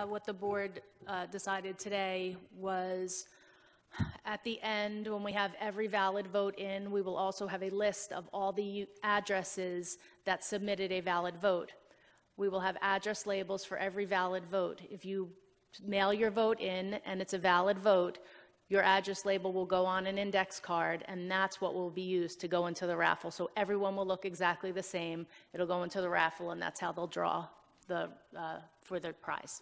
Uh, what the board uh, decided today was at the end, when we have every valid vote in, we will also have a list of all the addresses that submitted a valid vote. We will have address labels for every valid vote. If you mail your vote in and it's a valid vote, your address label will go on an index card, and that's what will be used to go into the raffle. So everyone will look exactly the same. It'll go into the raffle, and that's how they'll draw the, uh, for their prize.